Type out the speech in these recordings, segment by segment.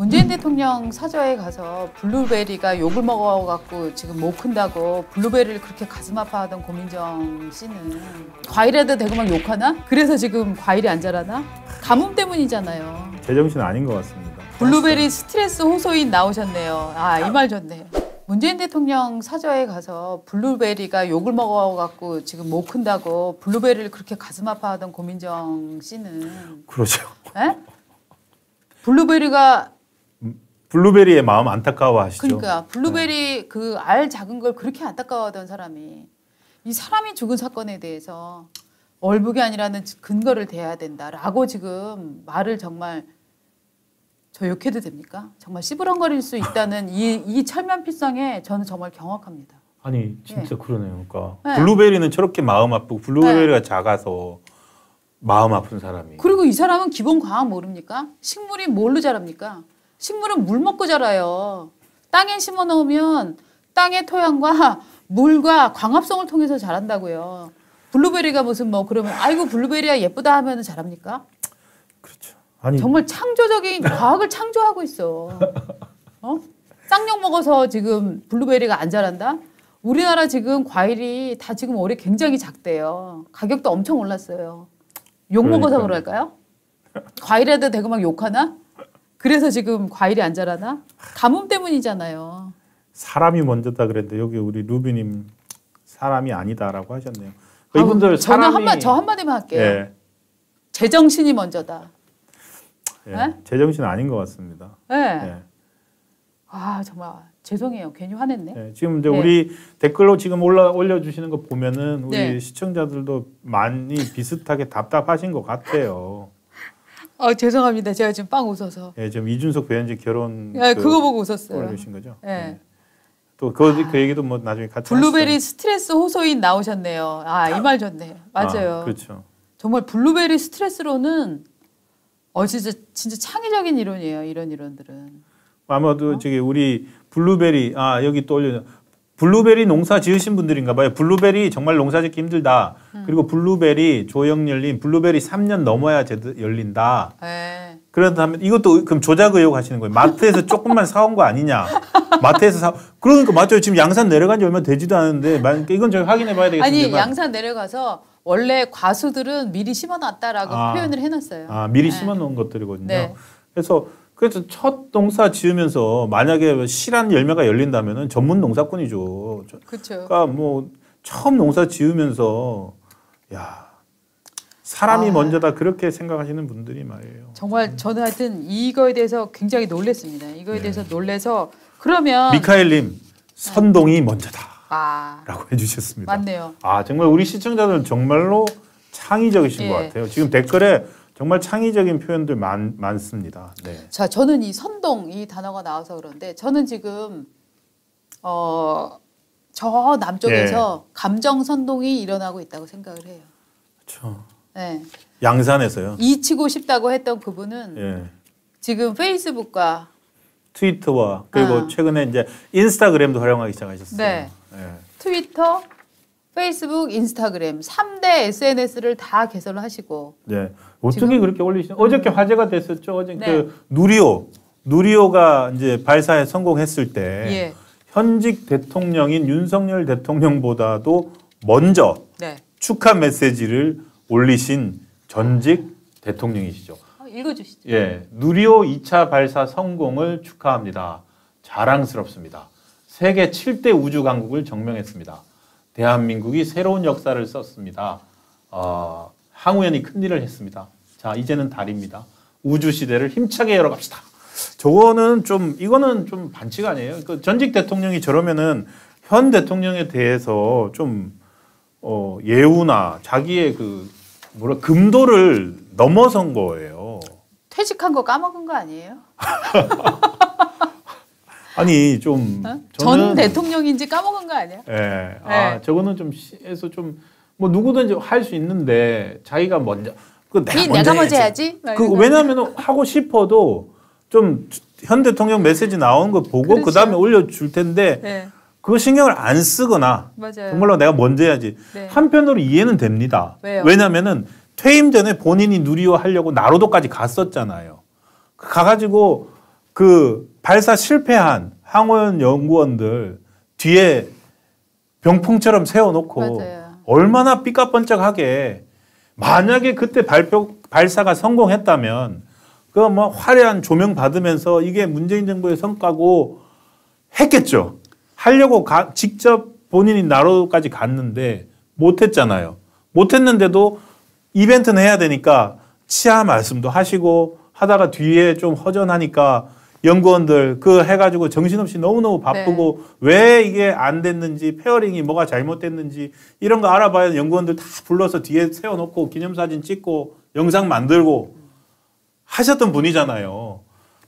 문재인 대통령 사저에 가서 블루베리가 욕을 먹어갖고 지금 못 큰다고 블루베리를 그렇게 가슴 아파하던 고민정 씨는 과일에도 되고막 욕하나? 그래서 지금 과일이 안 자라나? 가뭄 때문이잖아요. 제정신 아닌 것 같습니다. 블루베리 스트레스 호소인 나오셨네요. 아, 이 말 좋네. 문재인 대통령 사저에 가서 블루베리가 욕을 먹어갖고 지금 못 큰다고 블루베리를 그렇게 가슴 아파하던 고민정 씨는 그러죠. 에? 블루베리가 블루베리의 마음 안타까워하시죠. 그러니까 네. 블루베리 네. 그 그알 작은 걸 그렇게 안타까워하던 사람이 이 사람이 죽은 사건에 대해서 얼북이 아니라는 근거를 대야 된다라고 지금 말을 정말 저 욕해도 됩니까? 정말 시부렁거릴수 있다는 이, 이철면필성에 저는 정말 경악합니다. 아니 네. 진짜 네. 그러네요. 그러니까 네. 블루베리는 저렇게 마음 아프고 블루베리가 네. 작아서 마음 아픈 사람이. 그리고 이 사람은 기본 과학 모릅니까? 식물이 뭘로 자랍니까? 식물은 물 먹고 자라요. 땅에 심어 놓으면 땅의 토양과 물과 광합성을 통해서 자란다고요. 블루베리가 무슨 뭐 그러면 아이고 블루베리야 예쁘다 하면 자랍니까 그렇죠. 아니 정말 창조적인 과학을 창조하고 있어. 어? 쌍용 먹어서 지금 블루베리가 안 자란다? 우리나라 지금 과일이 다 지금 올해 굉장히 작대요. 가격도 엄청 올랐어요. 욕 그러니까. 먹어서 그럴까요? 과일에도 대고 막 욕하나? 그래서 지금 과일이 안 자라나? 가뭄 때문이잖아요. 사람이 먼저다 그랬는데 여기 우리 루비님 사람이 아니다라고 하셨네요. 그 이분들 어, 사람이 저는 한마 저 한마디만 할게요. 예. 제정신이 먼저다. 예. 네? 제정신 아닌 것 같습니다. 예. 예. 아 정말 죄송해요. 괜히 화냈네. 네, 지금 이제 네. 우리 댓글로 지금 올라 올려주시는 거 보면은 우리 네. 시청자들도 많이 비슷하게 답답하신 것 같아요. 아 죄송합니다. 제가 지금 빵 웃어서. 예, 지금 이준석 배현지 결혼. 예, 그, 거 보고 웃었어요. 보신 거죠? 예. 예. 또그 그 아, 그 얘기도 뭐 나중에 같이. 블루베리 하시죠. 스트레스 호소인 나오셨네요. 아이 말 좋네. 아, 맞아요. 아, 그렇죠. 정말 블루베리 스트레스로는 어 진짜 진짜 창의적인 이론이에요. 이런 이론들은. 아마도 어? 저기 우리 블루베리 아 여기 또 올려 블루베리 농사 지으신 분들인가 봐요. 블루베리 정말 농사 짓기 힘들다. 음. 그리고 블루베리 조영열린 블루베리 3년 넘어야 열린다. 네. 그렇다면 이것도 그럼 조작 의혹 하시는 거예요. 마트에서 조금만 사온 거 아니냐. 마트에서 사 그러니까 맞죠. 지금 양산 내려간 지 얼마 되지도 않은데 만약 이건 저희 확인해 봐야 되겠지만 아니 양산 내려가서 원래 과수들은 미리 심어놨다라고 아, 표현을 해놨어요. 아 미리 네. 심어놓은 것들이거든요. 네. 그래서 그래서 첫 농사 지으면서 만약에 실한 열매가 열린다면 전문 농사꾼이죠. 그쵸. 그러니까 뭐 처음 농사 지으면서 야 사람이 아, 먼저다 그렇게 생각하시는 분들이 말이에요. 정말 음. 저는 하여튼 이거에 대해서 굉장히 놀랬습니다. 이거에 네. 대해서 놀래서 그러면 미카엘님 선동이 아. 먼저다. 아, 라고 해주셨습니다. 맞네요. 아 정말 우리 시청자들은 정말로 창의적이신 예. 것 같아요. 지금 댓글에 정말 창의적인 표현들 많, 많습니다. 네. 자, 저는 이 선동 이 단어가 나와서 그런데 저는 지금 어, 저 남쪽에서 예. 감정 선동이 일어나고 있다고 생각을 해요. 그렇죠. 네. 양산에서요. 이치고 싶다고 했던 그분은 예. 지금 페이스북과 트위터와 그리고 아. 최근에 이제 인스타그램도 활용하기 시작하셨어요. 네. 예. 트위터, 페이스북, 인스타그램 3대 SNS를 다 개설을 하시고. 네. 어떻게 그렇게 올리시죠? 어저께 화제가 됐었죠. 어제 네. 그누리오누리오가 이제 발사에 성공했을 때 예. 현직 대통령인 윤석열 대통령보다도 먼저 네. 축하 메시지를 올리신 전직 대통령이시죠. 아, 읽어주시죠. 예, 누리호 2차 발사 성공을 축하합니다. 자랑스럽습니다. 세계 7대 우주 강국을 정명했습니다. 대한민국이 새로운 역사를 썼습니다. 어, 항우연이 큰일을 했습니다. 자, 이제는 달입니다. 우주 시대를 힘차게 열어갑시다. 저거는 좀 이거는 좀 반칙 아니에요. 그 전직 대통령이 저러면은 현 대통령에 대해서 좀 어, 예우나 자기의 그 뭐라 금도를 넘어선 거예요. 퇴직한 거 까먹은 거 아니에요? 아니 좀전 어? 대통령인지 까먹은 거 아니야? 예. 아, 네. 아 저거는 좀시서좀 뭐 누구든지 할 수 있는데 자기가 먼저 그 내가, 내가 먼저 해야지. 네, 그 왜냐하면 하고 싶어도 좀 현 대통령 메시지 나오거 보고 그 그렇죠. 다음에 올려줄 텐데 네. 그거 신경을 안 쓰거나 맞아요. 정말로 내가 먼저 해야지. 네. 한편으로 이해는 됩니다. 왜요? 왜면은 퇴임 전에 본인이 누리호 하려고 나로도까지 갔었잖아요. 가가지고 그 발사 실패한 항원 연구원들 뒤에 병풍처럼 세워놓고 맞아요. 얼마나 삐까뻔쩍하게 만약에 그때 발표, 발사가 성공했다면 그 뭐 화려한 조명 받으면서 이게 문재인 정부의 성과고 했겠죠. 하려고 가, 직접 본인이 나로까지 갔는데 못했잖아요. 못했는데도 이벤트는 해야 되니까 치아 말씀도 하시고 하다가 뒤에 좀 허전하니까 연구원들 그 해가지고 정신없이 너무너무 네. 바쁘고 네. 왜 이게 안 됐는지 페어링이 뭐가 잘못됐는지 이런 거 알아봐야 연구원들 다 불러서 뒤에 세워놓고 기념사진 찍고 영상 만들고 하셨던 분이잖아요.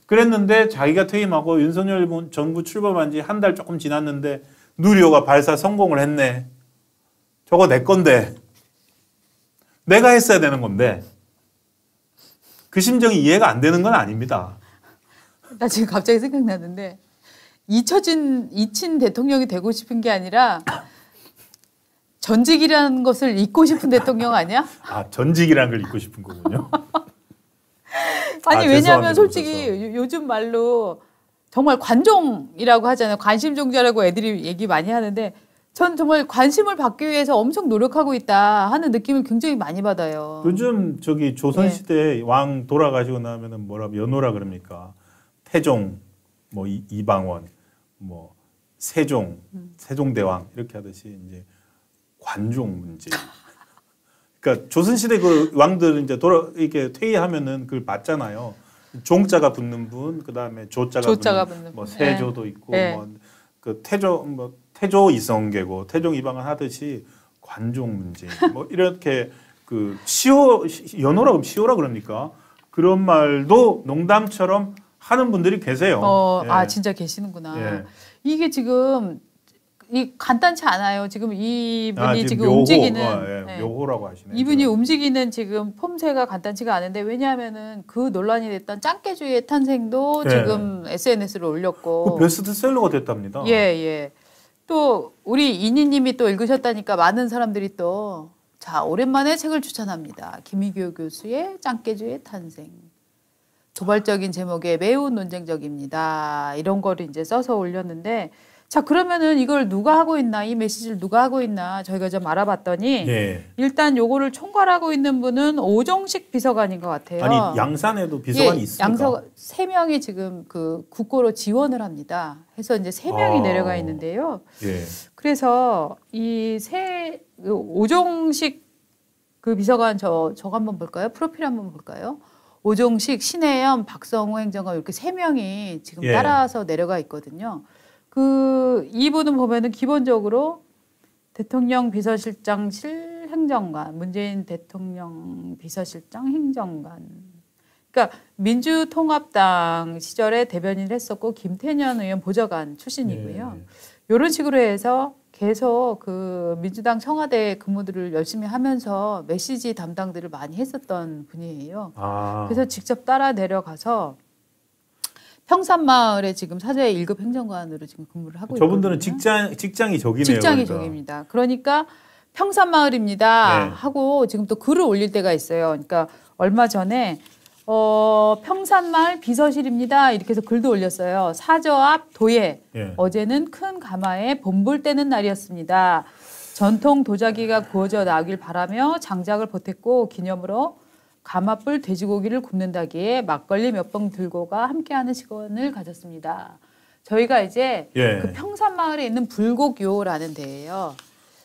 그랬는데 자기가 퇴임하고 윤석열 정부 출범한 지 한 달 조금 지났는데 누리호가 발사 성공을 했네. 저거 내 건데. 내가 했어야 되는 건데. 그 심정이 이해가 안 되는 건 아닙니다. 나 지금 갑자기 생각나는데 잊혀진 잊힌 대통령이 되고 싶은 게 아니라 전직이라는 것을 잊고 싶은 대통령 아니야? 아 전직이라는 걸 잊고 싶은 거군요. 아니 아, 왜냐하면 솔직히 요, 요즘 말로 정말 관종이라고 하잖아요. 관심 종자라고 애들이 얘기 많이 하는데 전 정말 관심을 받기 위해서 엄청 노력하고 있다 하는 느낌을 굉장히 많이 받아요. 요즘 저기 조선시대 네. 왕 돌아가시고 나면은 뭐라 연호라 그럽니까? 태종, 뭐 이, 방원뭐 세종, 음. 세종대왕 이렇게 하듯이 이제 관종 문제. 그러니까 조선시대 그 왕들은 이제 돌아 이렇게 퇴위하면은 그걸 봤잖아요. 종자가 붙는 분, 그 다음에 조자가, 조자가 붙는, 붙는, 뭐 세조도 네. 있고 네. 예. 뭐그 태조 뭐 태조 이성계고 태종 이방을 하듯이 관종 문제 뭐 이렇게 그 시호 연호라고 시호라 그럽니까? 그런 말도 농담처럼 하는 분들이 계세요. 어, 아, 예. 아 진짜 계시는구나. 예. 이게 지금 이 간단치 않아요. 지금 이분이 아, 지금, 지금 묘호, 움직이는 어, 예. 묘호라고 네. 하시네. 이분이 그. 움직이는 지금 폼새가 간단치가 않은데 왜냐하면은 그 논란이 됐던 짱깨주의 탄생도 네. 지금 SNS로 올렸고 그 베스트셀러가 됐답니다. 예 예. 또 우리 이니님이 또 읽으셨다니까 많은 사람들이 또자 오랜만에 책을 추천합니다. 김희교 교수의 짱깨주의 탄생. 도발적인 제목에 매우 논쟁적입니다. 이런 거를 이제 써서 올렸는데 자 그러면은 이걸 누가 하고 있나 이 메시지를 누가 하고 있나 저희가 좀 알아봤더니 네. 일단 요거를 총괄하고 있는 분은 오정식 비서관인 것 같아요. 아니 양산에도 예, 비서관이 예, 있습니까? 양서 세 명이 지금 그 국고로 지원을 합니다. 해서 이제 세 명이 아. 내려가 있는데요. 예. 그래서 이 세 오정식 그 비서관 저 저거 한번 볼까요? 프로필 한번 볼까요? 오종식, 신혜연, 박성우 행정관 이렇게 세 명이 지금 예. 따라서 내려가 있거든요. 그 이분은 보면은 기본적으로 대통령 비서실장실 행정관, 문재인 대통령 비서실장 행정관. 그러니까 민주통합당 시절에 대변인을 했었고 김태년 의원 보좌관 출신이고요. 예. 이런 식으로 해서 계속 그 민주당 청와대 근무들을 열심히 하면서 메시지 담당들을 많이 했었던 분이에요. 아. 그래서 직접 따라 내려가서 평산마을에 지금 사제 1급 행정관으로 지금 근무를 하고 저분들은 있거든요. 직장 직장이 저기네요. 직장이 그러니까. 저깁니다. 그러니까 평산마을입니다 네. 하고 지금 또 글을 올릴 때가 있어요. 그러니까 얼마 전에 어, 평산마을 비서실입니다. 이렇게 해서 글도 올렸어요. 사저 앞 도예. 예. 어제는 큰 가마에 봄불 때는 날이었습니다. 전통 도자기가 구워져 나길 바라며 장작을 보탰고 기념으로 가마불 돼지고기를 굽는다기에 막걸리 몇 병 들고가 함께하는 시간을 가졌습니다. 저희가 이제 예. 그 평산마을에 있는 불곡요라는 데예요.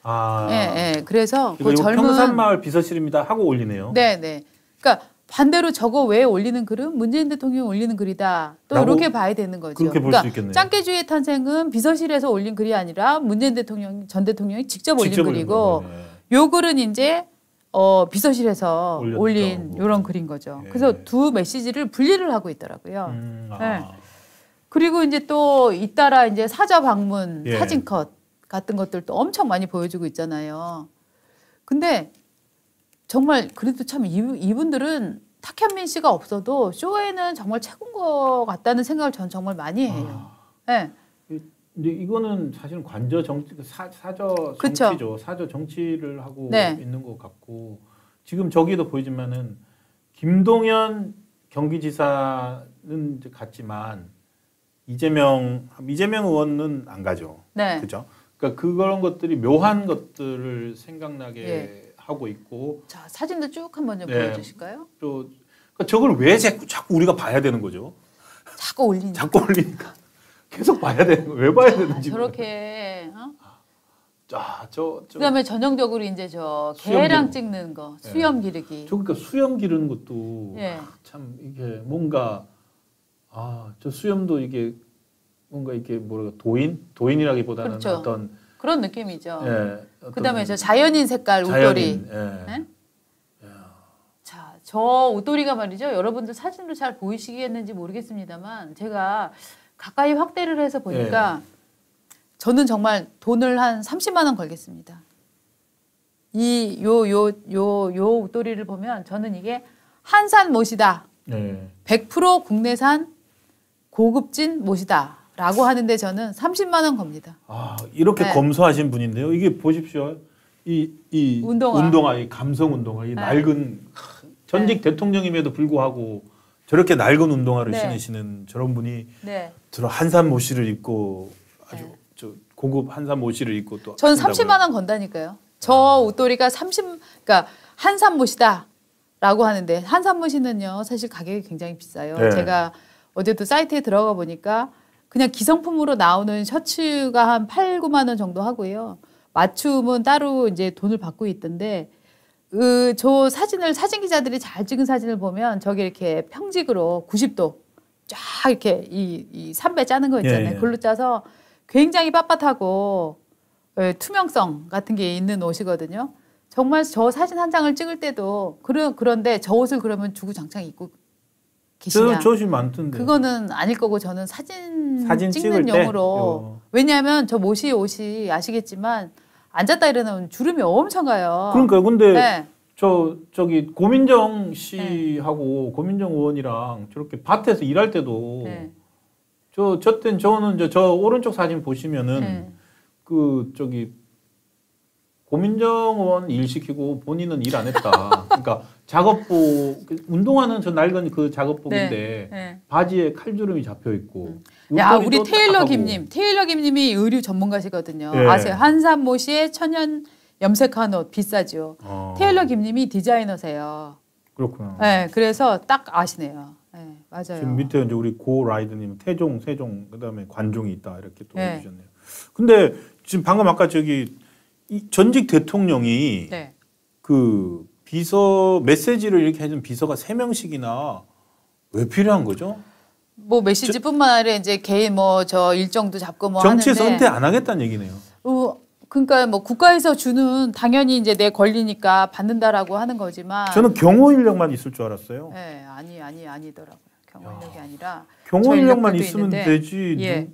아, 예, 예. 그래서 그 젊은 평산마을 비서실입니다 하고 올리네요. 네, 네. 그러니까 반대로 저거 왜 올리는 글은 문재인 대통령이 올리는 글이다. 또 이렇게 봐야 되는 거죠. 그렇게 볼수 그러니까 있겠네요. 짱깨주의 탄생은 비서실에서 올린 글이 아니라 문재인 대통령 전 대통령이 직접, 직접 올린 글이고 네요 글은 이제 어, 비서실에서 올렸죠. 올린 요런 글인 거죠. 예. 그래서 두 메시지를 분리를 하고 있더라고요. 음, 네. 아. 네. 그리고 이제 또 잇따라 이제 사자 방문 예. 사진 컷 같은 것들도 엄청 많이 보여주고 있잖아요. 근데 정말 그래도 참 이분, 들은 탁현민 씨가 없어도 쇼에는 정말 최고인 것 같다는 생각을 전 정말 많이 해요. 아, 네. 근데 이거는 사실은 관저 정치 그 사, 사저 정치죠. 그쵸? 사저 정치를 하고 네. 있는 것 같고 지금 저기도 보이지만은 김동연 경기지사는 갔지만 이재명 이재명 의원은 안 가죠. 네. 그죠? 그러니까 그런 것들이 묘한 것들을 생각나게 예. 하고 있고. 자 사진도 쭉 한번 좀 네. 보여주실까요? 저 그러니까 저걸 왜 자꾸 자꾸 우리가 봐야 되는 거죠? 자꾸 올리니까. 자꾸 올리니까 계속 봐야 되는 거 왜 봐야 자, 되는지. 저렇게. 어? 저, 저, 그다음에 전형적으로 이제 저 개랑 찍는 거 네. 수염 기르기. 저 그러니까 수염 기르는 것도 네. 아, 참 이게 뭔가 아저 수염도 이게 뭔가 이게 뭐랄까 도인 도인이라기보다는 그렇죠. 어떤 그런 느낌이죠. 예, 그다음에 저 자연인 색깔 자연인, 웃돌이. 예. 예? 자, 저 웃돌이가 말이죠. 여러분들 사진으로 잘 보이시겠는지 모르겠습니다만 제가 가까이 확대를 해서 보니까 예. 저는 정말 돈을 한 30만 원 걸겠습니다. 이 요 요 요요 웃돌이를 보면 저는 이게 한산 못이다. 100% 예. 국내산 고급진 못이다. 라고 하는데 저는 30만 원 겁니다. 아, 이렇게 네. 검소하신 분인데요. 이게 보십시오. 이, 이 운동화. 운동화, 이 감성 운동화, 이 네. 낡은 전직 네. 대통령임에도 불구하고 저렇게 낡은 운동화를 네. 신으시는 저런 분이 네. 들어 한산 모시를 입고 아주 네. 저 고급 한산 모시를 입고 또. 전 한다고요. 30만 원 건다니까요. 저 옷도리가 30, 그러니까 한산 모시다. 라고 하는데 한산 모시는요 사실 가격이 굉장히 비싸요. 제가 어제도 사이트에 들어가 보니까 그냥 기성품으로 나오는 셔츠가 한 8, 9만 원 정도 하고요. 맞춤은 따로 이제 돈을 받고 있던데 그 저 사진을 사진 기자들이 잘 찍은 사진을 보면 저기 이렇게 평직으로 90도 쫙 이렇게 이, 이 삼배 짜는 거 있잖아요. 예, 예. 그로 짜서 굉장히 빳빳하고 예, 투명성 같은 게 있는 옷이거든요. 정말 저 사진 한 장을 찍을 때도 그런 그런데 저 옷을 그러면 주구장창 입고 계시냐. 저, 저 많던데. 그거는 아닐 거고 저는 사진, 사진 찍는 용으로. 어. 왜냐하면 저 모시 옷이 아시겠지만 앉았다 일어나면 주름이 엄청 가요. 그러니까 근데 네. 저 저기 고민정 네. 씨하고 네. 고민정 의원이랑 저렇게 밭에서 일할 때도 네. 저 저땐 저는 저, 저 오른쪽 사진 보시면은 네. 그 저기 고민정 의원 일 시키고 본인은 일 안 했다. 그러니까 작업복 운동화는 저 낡은 그 작업복인데 네, 네. 바지에 칼주름이 잡혀 있고. 음. 야 우리 테일러 김님 테일러 김님이 의류 전문가시거든요. 네. 아세요 한산 모시의 천연 염색한 옷 비싸죠. 어. 테일러 김님이 디자이너세요. 그렇구나. 네, 그래서 딱 아시네요. 네, 맞아요. 지금 밑에 이제 우리 고 라이드님 태종, 세종, 그다음에 관종이 있다 이렇게 또 네. 해주셨네요. 근데 지금 방금 아까 저기 이 전직 대통령이 네. 그 비서 메시지를 이렇게 해준 비서가 세 명씩이나 왜 필요한 거죠? 뭐 메시지뿐만 아니라 이제 개인 뭐 저 일정도 잡고 뭐정치 선택 안 하겠다는 얘기네요. 어, 그러니까 뭐 국가에서 주는 당연히 이제 내 권리니까 받는다라고 하는 거지만 저는 경호 인력만 있을 줄 알았어요. 네, 아니 아니 아니더라고요. 경호 인력이 아니라 경호 인력만 있으면 있는데, 되지. 예.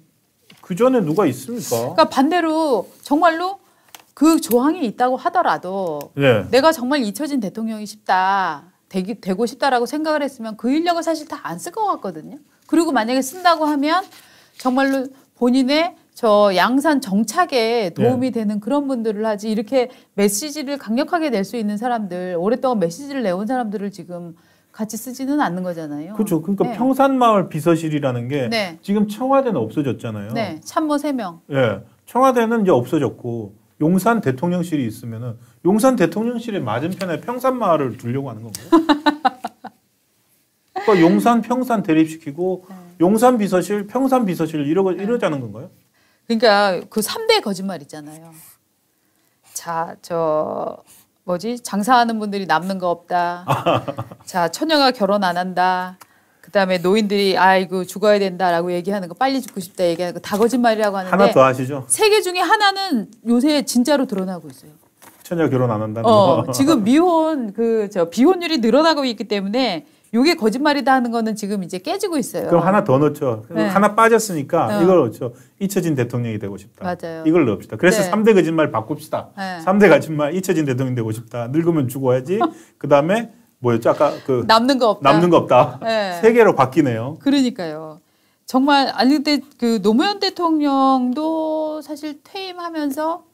그 전에 누가 있습니까? 그러니까 반대로 정말로 그 조항이 있다고 하더라도 네. 내가 정말 잊혀진 대통령이 싶다 되기, 되고 싶다라고 생각을 했으면 그 인력을 사실 다 안 쓸 것 같거든요. 그리고 만약에 쓴다고 하면 정말로 본인의 저 양산 정착에 도움이 네. 되는 그런 분들을 하지 이렇게 메시지를 강력하게 낼 수 있는 사람들 오랫동안 메시지를 내온 사람들을 지금 같이 쓰지는 않는 거잖아요. 그렇죠. 그러니까 네. 평산마을 비서실이라는 게 네. 지금 청와대는 없어졌잖아요. 네. 참모 세명 예. 청와대는 이제 없어졌고 용산 대통령실이 있으면은 용산 대통령실의 맞은편에 평산마을을 두려고 하는 건가요? 그러니까 용산 평산 대립시키고 네. 용산 비서실 평산 비서실 이러 네. 이러자는 건가요? 그러니까 그 3대 거짓말 있잖아요. 자, 저 뭐지? 장사하는 분들이 남는 거 없다. 자, 처녀가 결혼 안 한다. 그다음에 노인들이 아이고 죽어야 된다라고 얘기하는 거 빨리 죽고 싶다 얘기하는 거 다 거짓말이라고 하는데 하나 더 아시죠? 세 개 중에 하나는 요새 진짜로 드러나고 있어요. 처녀 결혼 안 한다는 어, 거. 지금 미혼 그저 비혼율이 늘어나고 있기 때문에 요게 거짓말이다 하는 거는 지금 이제 깨지고 있어요. 그럼 하나 더 넣죠. 그 네. 하나 빠졌으니까 어. 이걸 넣죠. 잊혀진 대통령이 되고 싶다. 맞아요. 이걸 넣읍시다. 그래서 네. 삼대 거짓말 바꿉시다. 네. 삼대 거짓말 잊혀진 대통령 되고 싶다. 늙으면 죽어야지. 그다음에 뭐였죠? 아까 그 남는 거 없다. 남는 거 없다. 네. 세계로 바뀌네요. 그러니까요. 정말 아니 근데 그 노무현 대통령도 사실 퇴임하면서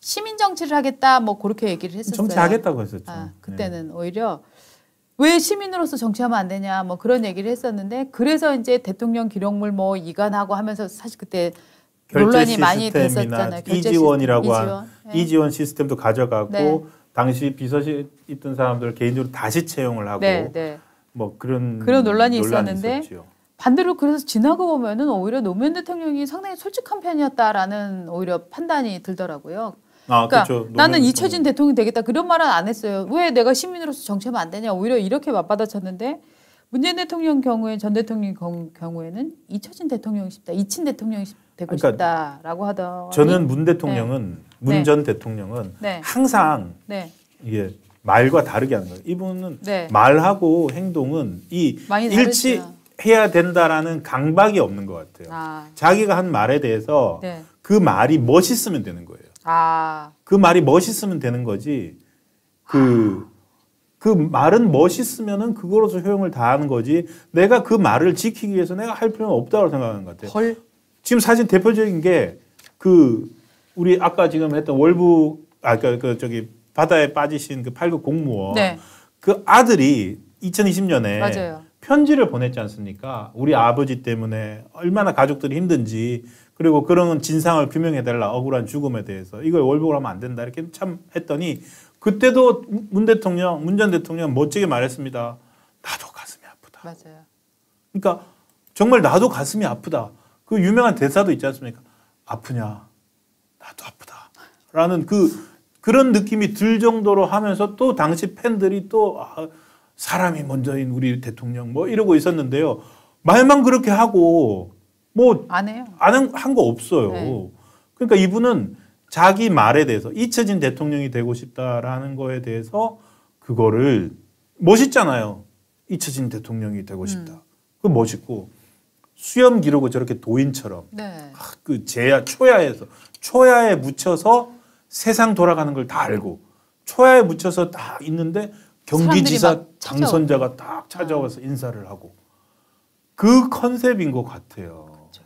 시민 정치를 하겠다 뭐 그렇게 얘기를 했었어요. 정치하겠다고 했었죠. 아, 네. 그때는 네. 오히려 왜 시민으로서 정치하면 안 되냐 뭐 그런 얘기를 했었는데 그래서 이제 대통령 기록물 뭐 이관하고 하면서 사실 그때 논란이 많이 됐었잖아요. 이지원이라고 이지원. 네. 이지원 시스템도 가져가고 네. 당시 비서실 있던 사람들 개인적으로 다시 채용을 하고 네, 네. 뭐 그런 그런 논란이, 논란이 있었는데 있었지 반대로 그래서 지나고 보면은 오히려 노무현 대통령이 상당히 솔직한 편이었다라는 오히려 판단이 들더라고요. 아, 그러니까 그렇죠. 나는 이처진 대통령 되겠다 그런 말은 안 했어요. 왜 내가 시민으로서 정치하면 안 되냐 오히려 이렇게 맞받아쳤는데 문재인 대통령 경우에 전 대통령 경우에는 이처진 대통령이 싶다 이친 대통령이 되고 그러니까 싶다라고 하던. 저는 네. 문 대통령은 네. 문전 네. 대통령은 네. 항상 네. 이게 말과 다르게 하는 거예요. 이분은 네. 말하고 행동은 이 일치해야 된다라는 강박이 없는 것 같아요. 아. 자기가 한 말에 대해서 네. 그 말이 멋있으면 되는 거예요. 아. 그 말이 멋있으면 되는 거지. 그, 그 말은 멋있으면 그거로서 효용을 다하는 거지. 내가 그 말을 지키기 위해서 내가 할 필요는 없다고 생각하는 것 같아요. 헐. 지금 사실 대표적인 게그 우리 아까 지금 했던 월북 아까 그, 그 저기 바다에 빠지신 그팔급 공무원 네. 그 아들이 2020년에 맞아요. 편지를 보냈지 않습니까? 우리 아버지 때문에 얼마나 가족들이 힘든지 그리고 그런 진상을 규명해달라 억울한 죽음에 대해서 이걸 월북을 하면 안 된다 이렇게 참 했더니 그때도 문 대통령 문 전 대통령 멋지게 말했습니다. 나도 가슴이 아프다. 맞아요. 그러니까 정말 나도 가슴이 아프다. 그 유명한 대사도 있지 않습니까? 아프냐? 나도 아프다. 라는 그, 그런 느낌이 들 정도로 하면서 또 당시 팬들이 또, 아, 사람이 먼저인 우리 대통령 뭐 이러고 있었는데요. 말만 그렇게 하고, 뭐. 안 해요. 안한 거 없어요. 네. 그러니까 이분은 자기 말에 대해서 잊혀진 대통령이 되고 싶다라는 거에 대해서 그거를 멋있잖아요. 잊혀진 대통령이 되고 음. 싶다. 음. 그 멋있고. 수염 기르고 저렇게 도인처럼 네. 아, 그 제야 초야에서 초야에 묻혀서 세상 돌아가는 걸 다 알고 초야에 묻혀서 다 있는데 경기지사 당선자가 딱 어. 찾아와서 아. 인사를 하고 그 컨셉인 것 같아요. 그렇죠.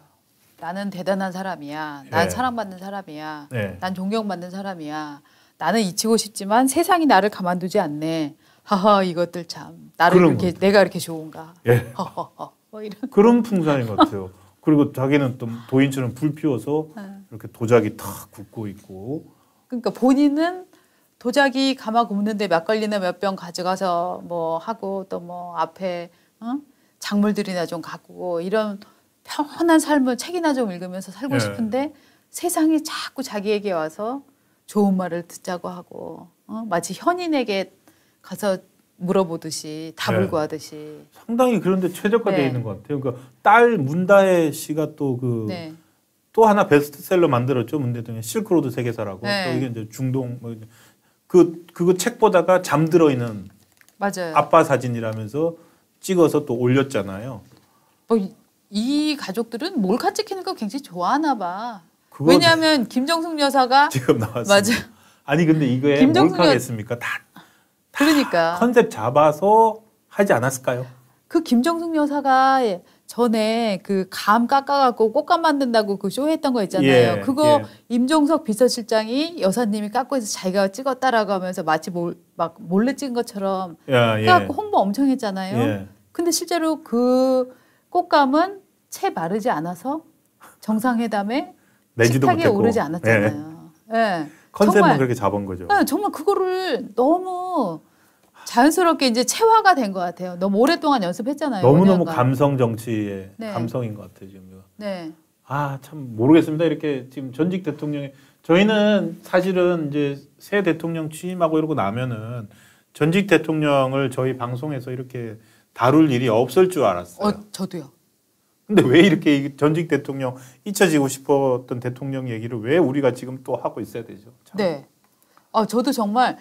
나는 대단한 사람이야. 난 네. 사랑받는 사람이야. 네. 난 존경받는 사람이야. 나는 잊히고 싶지만 세상이 나를 가만두지 않네. 하하 이것들 참 나를 이렇게 내가 이렇게 좋은가. 예. 허허허. 뭐 그런 풍선인것 같아요. 그리고 자기는 또 도인처럼 불 피워서 네. 이렇게 도자기 탁 굽고 있고. 그러니까 본인은 도자기 가마 굽는데 막걸리나 몇 병 가져가서 뭐 하고 또 뭐 앞에 어? 작물들이나 좀 가꾸고 이런 편안한 삶을 책이나 좀 읽으면서 살고 네. 싶은데 세상이 자꾸 자기에게 와서 좋은 말을 듣자고 하고 어? 마치 현인에게 가서 물어보듯이 답을 네. 구하듯이 상당히 그런데 최적화되어 네. 있는 것 같아요. 그러니까 딸 문다혜 씨가 또 그또 네. 하나 베스트셀러 만들었죠 문대통령 실크로드 세계사라고 네. 또 이게 이제 중동 뭐그 그거 책 보다가 잠들어 있는 맞아요. 아빠 사진이라면서 찍어서 또 올렸잖아요. 뭐이 어, 가족들은 몰카 찍히는 거 굉장히 좋아하나 봐. 왜냐하면 김정숙 여사가 지금 나왔어요. 맞아. 아니 근데 이거에 몰카겠습니까? 여... 다 그러니까. 컨셉 잡아서 하지 않았을까요? 그 김정숙 여사가 전에 그 감 깎아갖고 꽃감 만든다고 그 쇼 했던 거 있잖아요. 예, 그거 예. 임종석 비서실장이 여사님이 깎고 해서 자기가 찍었다라고 하면서 마치 몰, 막 몰래 찍은 것처럼 깎고 예, 예. 홍보 엄청 했잖아요. 예. 근데 실제로 그 꽃감은 채 마르지 않아서 정상회담에 식탁에 오르지 않았잖아요. 예. 컨셉은 그렇게 잡은 거죠. 네, 정말 그거를 너무 자연스럽게 이제 체화가 된 것 같아요. 너무 오랫동안 연습했잖아요. 너무너무 감성 정치의 네. 감성인 것 같아요, 지금. 이거. 네. 아, 참 모르겠습니다. 이렇게 지금 전직 대통령이 저희는 사실은 이제 새 대통령 취임하고 이러고 나면은 전직 대통령을 저희 방송에서 이렇게 다룰 일이 없을 줄 알았어요. 어, 저도요. 근데 왜 이렇게 전직 대통령 잊혀지고 싶었던 대통령 얘기를 왜 우리가 지금 또 하고 있어야 되죠? 참. 네. 아, 저도 정말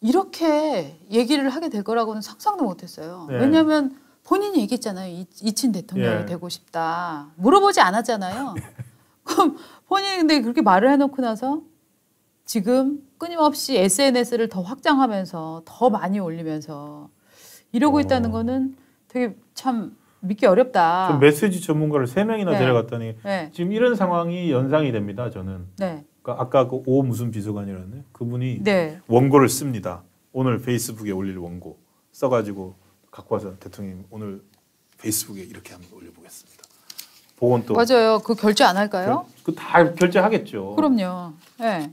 이렇게 얘기를 하게 될 거라고는 상상도 못했어요. 네. 왜냐하면 본인이 얘기했잖아요. 이, 친 대통령이 예. 되고 싶다. 물어보지 않았잖아요. 그럼 본인이 근데 그렇게 말을 해놓고 나서 지금 끊임없이 SNS를 더 확장하면서 더 음. 많이 올리면서 이러고 오. 어. 있다는 거는 되게 참 믿기 어렵다. 메시지 전문가를 세 명이나 네. 데려갔더니 네. 지금 이런 상황이 연상이 됩니다. 저는. 네. 그러니까 아까 그 오 무슨 비서관이라는 그분이 네. 원고를 씁니다. 오늘 페이스북에 올릴 원고 써가지고 갖고 와서 대통령 님 오늘 페이스북에 이렇게 한번 올려보겠습니다. 보건 또 맞아요. 그 결제 안 할까요? 그 다 결제하겠죠. 그럼요. 네.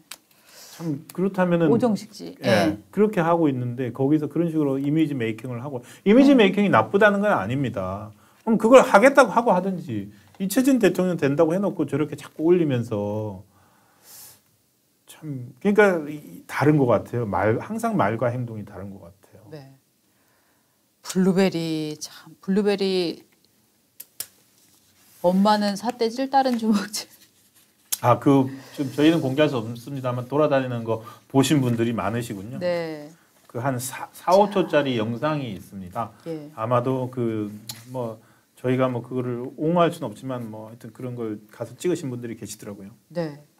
참 그렇다면은 오정식지. 예, 네. 그렇게 하고 있는데 거기서 그런 식으로 이미지 메이킹을 하고 이미지 네. 메이킹이 나쁘다는 건 아닙니다. 그럼 그걸 하겠다고 하고 하든지 이최진 대통령 된다고 해놓고 저렇게 자꾸 올리면서 참 그러니까 다른 것 같아요. 말 항상 말과 행동이 다른 것 같아요. 네. 블루베리 참 블루베리 엄마는 사대질 딸은 주먹질. 아, 그, 지금 저희는 공개할 수 없습니다만 돌아다니는 거 보신 분들이 많으시군요. 네. 그 한 4, 4, 5초짜리 영상이 있습니다. 예. 아마도 그, 뭐, 저희가 뭐 그거를 옹호할 수는 없지만 뭐 하여튼 그런 걸 가서 찍으신 분들이 계시더라고요. 네.